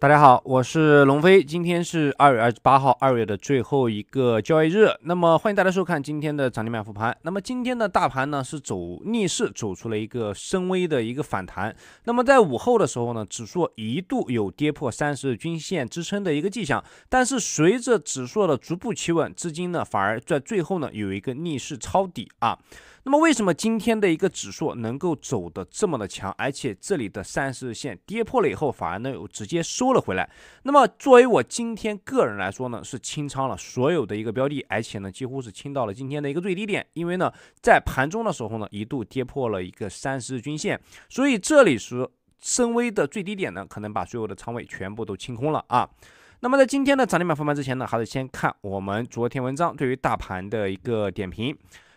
大家好，我是龙飞，今天是二月二十八号，二月的最后一个交易日。那么欢迎大家收看今天的涨停板复盘。那么今天的大盘呢是走逆势，走出了一个深 V 的一个反弹。那么在午后的时候呢，指数一度有跌破三十日均线支撑的一个迹象，但是随着指数的逐步企稳，资金呢反而在最后呢有一个逆势抄底啊。那么为什么今天的一个指数能够走的这么的强，而且这里的三十日线跌破了以后，反而呢又直接收了回来？那么作为我今天个人来说呢，是清仓了所有的一个标的，而且呢几乎是清到了今天的一个最低点，因为呢在盘中的时候呢一度跌破了一个三十日均线，所以这里是深 V 的最低点呢，可能把所有的仓位全部都清空了啊。那么在今天的涨停板封盘之前呢，还是先看我们昨天文章对于大盘的一个点评。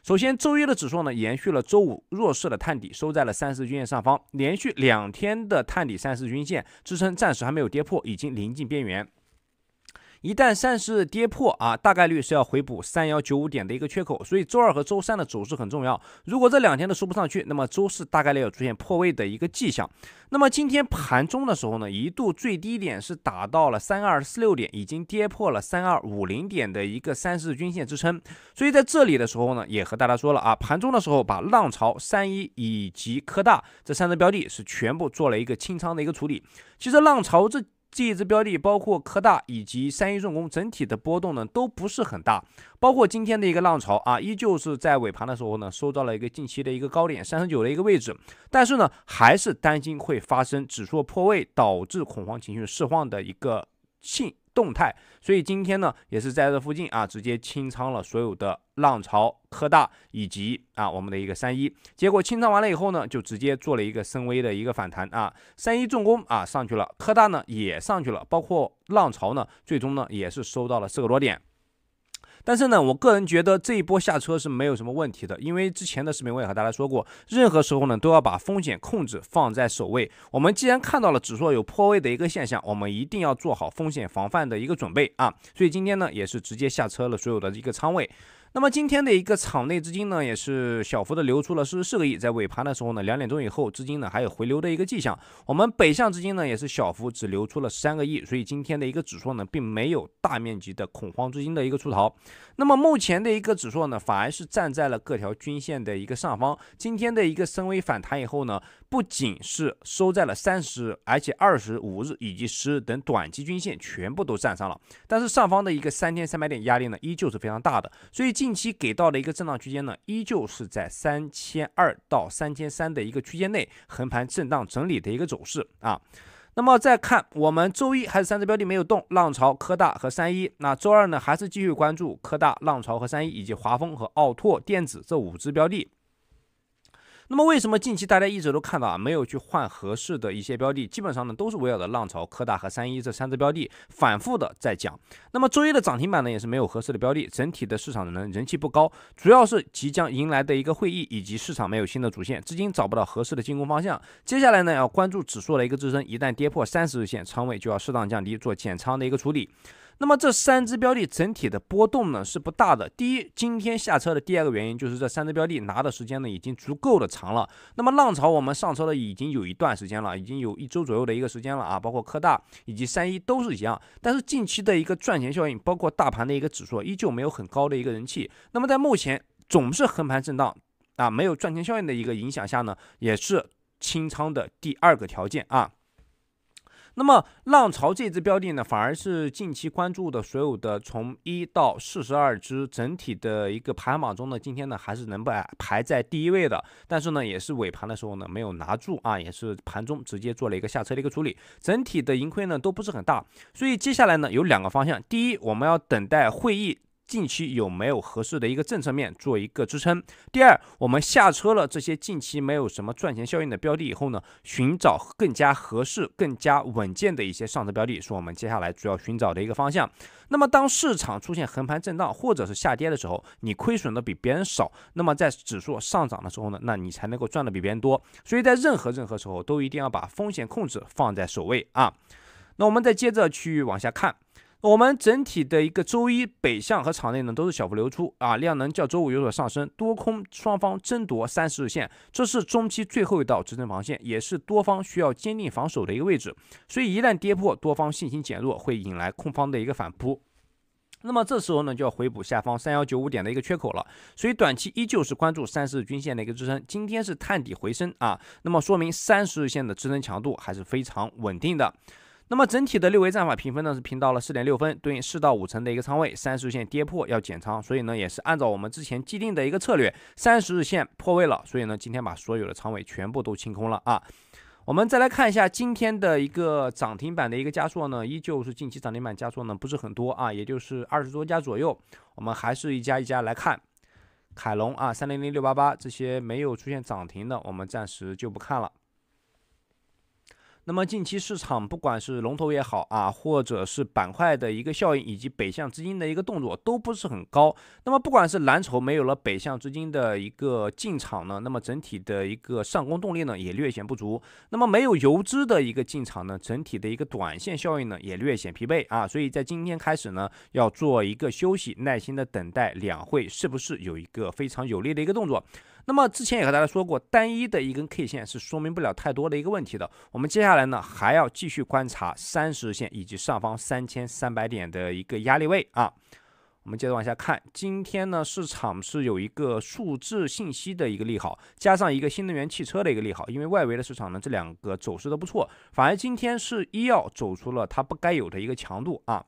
首先，周一的指数呢，延续了周五弱势的探底，收在了三十均线上方，连续两天的探底三十均线支撑，暂时还没有跌破，已经临近边缘。一旦三十日跌破啊，大概率是要回补三幺九五点的一个缺口，所以周二和周三的走势很重要。如果这两天都收不上去，那么周四大概率要出现破位的一个迹象。那么今天盘中的时候呢，一度最低点是打到了三二四六点，已经跌破了三二五零点的一个三十日均线支撑。所以在这里的时候呢，也和大家说了啊，盘中的时候把浪潮、三一以及科大这三只标的是全部做了一个清仓的一个处理。其实浪潮这。这一支标的包括科大以及三一重工，整体的波动呢都不是很大。包括今天的一个浪潮啊，依旧是在尾盘的时候呢，收到了一个近期的一个高点三十九的一个位置。但是呢，还是担心会发生指数破位，导致恐慌情绪释放的一个信动态，所以今天呢，也是在这附近啊，直接清仓了所有的浪潮、科大以及啊我们的一个三一。结果清仓完了以后呢，就直接做了一个深 V 的一个反弹啊，三一重工啊上去了，科大呢也上去了，包括浪潮呢，最终呢也是收到了四个多点。但是呢，我个人觉得这一波下车是没有什么问题的，因为之前的视频我也和大家说过，任何时候呢都要把风险控制放在首位。我们既然看到了指数有破位的一个现象，我们一定要做好风险防范的一个准备啊！所以今天呢也是直接下车了所有的一个仓位。那么今天的一个场内资金呢，也是小幅的流出，了四十四个亿。在尾盘的时候呢，两点钟以后，资金呢还有回流的一个迹象。我们北向资金呢，也是小幅只流出了三个亿。所以今天的一个指数呢，并没有大面积的恐慌资金的一个出逃。那么目前的一个指数呢，反而是站在了各条均线的一个上方。今天的一个升微反弹以后呢，不仅是收在了三十，而且二十五日以及十日等短期均线全部都站上了。但是上方的一个三天三百点压力呢，依旧是非常大的。所以今近期给到的一个震荡区间呢，依旧是在三千二到三千三的一个区间内横盘震荡整理的一个走势啊。那么再看我们周一还是三只标的没有动，浪潮、科大和三一。那周二呢，还是继续关注科大、浪潮和三一，以及华丰和奥拓电子这五只标的。那么为什么近期大家一直都看到啊，没有去换合适的一些标的，基本上呢都是围绕着浪潮、科大和三一这三只标的反复的在讲。那么周一的涨停板呢也是没有合适的标的，整体的市场呢人气不高，主要是即将迎来的一个会议以及市场没有新的主线，资金找不到合适的进攻方向。接下来呢要关注指数的一个支撑，一旦跌破三十日线，仓位就要适当降低，做减仓的一个处理。那么这三只标的整体的波动呢是不大的。第一，今天下车的第二个原因就是这三只标的拿的时间呢已经足够的长了。那么浪潮我们上车的已经有一段时间了，已经有一周左右的一个时间了啊，包括科大以及三一都是一样。但是近期的一个赚钱效应，包括大盘的一个指数依旧没有很高的一个人气。那么在目前总是横盘震荡啊，没有赚钱效应的一个影响下呢，也是清仓的第二个条件啊。那么浪潮这只标的呢，反而是近期关注的所有的从一到四十二只整体的一个排行榜中呢，今天呢还是能把排在第一位的，但是呢，也是尾盘的时候呢没有拿住啊，也是盘中直接做了一个下车的一个处理，整体的盈亏呢都不是很大，所以接下来呢有两个方向，第一我们要等待会议。近期有没有合适的一个政策面做一个支撑？第二，我们下车了这些近期没有什么赚钱效应的标的以后呢，寻找更加合适、更加稳健的一些上车标的，是我们接下来主要寻找的一个方向。那么，当市场出现横盘震荡或者是下跌的时候，你亏损的比别人少，那么在指数上涨的时候呢，那你才能够赚的比别人多。所以在任何任何时候都一定要把风险控制放在首位啊。那我们再接着去往下看。我们整体的一个周一，北向和场内呢都是小幅流出啊，量能较周五有所上升，多空双方争夺三十日线，这是中期最后一道支撑防线，也是多方需要坚定防守的一个位置，所以一旦跌破，多方信心减弱，会引来空方的一个反扑。那么这时候呢，就要回补下方三幺九五点的一个缺口了，所以短期依旧是关注三十日均线的一个支撑，今天是探底回升啊，那么说明三十日线的支撑强度还是非常稳定的。那么整体的六维战法评分呢是评到了四点六分，对应四到五成的一个仓位，三十日线跌破要减仓，所以呢也是按照我们之前既定的一个策略，三十日线破位了，所以呢今天把所有的仓位全部都清空了啊。我们再来看一下今天的一个涨停板的一个加速呢，依旧是近期涨停板加速呢不是很多啊，也就是二十多家左右，我们还是一家一家来看。凯龙啊，三零零六八八这些没有出现涨停的，我们暂时就不看了。那么近期市场不管是龙头也好啊，或者是板块的一个效应，以及北向资金的一个动作都不是很高。那么不管是蓝筹没有了北向资金的一个进场呢，那么整体的一个上攻动力呢也略显不足。那么没有游资的一个进场呢，整体的一个短线效应呢也略显疲惫啊。所以在今天开始呢，要做一个休息，耐心的等待两会是不是有一个非常有利的一个动作。那么之前也和大家说过，单一的一根 K 线是说明不了太多的一个问题的。我们接下来呢还要继续观察三十日线以及上方三千三百点的一个压力位啊。我们接着往下看，今天呢市场是有一个数字信息的一个利好，加上一个新能源汽车的一个利好，因为外围的市场呢这两个走势都不错，反而今天是医药走出了它不该有的一个强度啊。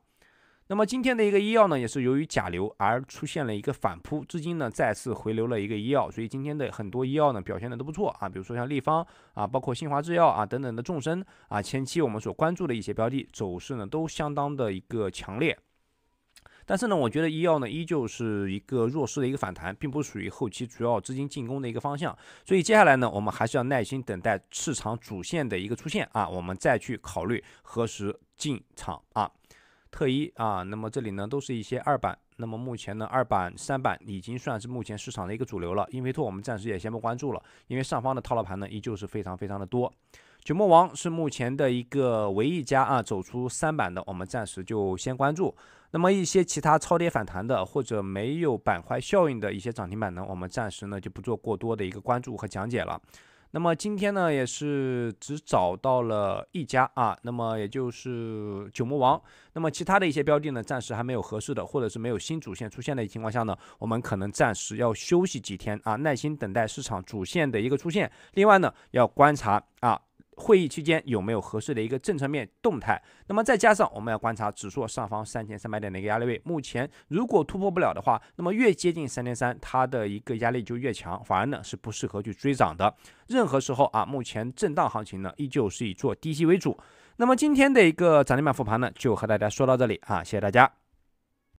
那么今天的一个医药呢，也是由于甲流而出现了一个反扑，资金呢再次回流了一个医药，所以今天的很多医药呢表现的都不错啊，比如说像立方啊，包括新华制药啊等等的众生啊，前期我们所关注的一些标的走势呢都相当的一个强烈。但是呢，我觉得医药呢依旧是一个弱势的一个反弹，并不属于后期主要资金进攻的一个方向，所以接下来呢，我们还是要耐心等待市场主线的一个出现啊，我们再去考虑何时进场啊。特一啊，那么这里呢都是一些二板，那么目前呢二板三板已经算是目前市场的一个主流了，英飞拓我们暂时也先不关注了，因为上方的套牢盘呢依旧是非常非常的多。九牧王是目前的一个唯一家啊走出三板的，我们暂时就先关注。那么一些其他超跌反弹的或者没有板块效应的一些涨停板呢，我们暂时呢就不做过多的一个关注和讲解了。那么今天呢，也是只找到了一家啊，那么也就是九魔王。那么其他的一些标的呢，暂时还没有合适的，或者是没有新主线出现的情况下呢，我们可能暂时要休息几天啊，耐心等待市场主线的一个出现。另外呢，要观察啊。会议期间有没有合适的一个政策面动态？那么再加上我们要观察指数上方三千三百点的一个压力位，目前如果突破不了的话，那么越接近三千三，它的一个压力就越强，反而呢是不适合去追涨的。任何时候啊，目前震荡行情呢依旧是以做低吸为主。那么今天的一个涨停板复盘呢就和大家说到这里啊，谢谢大家。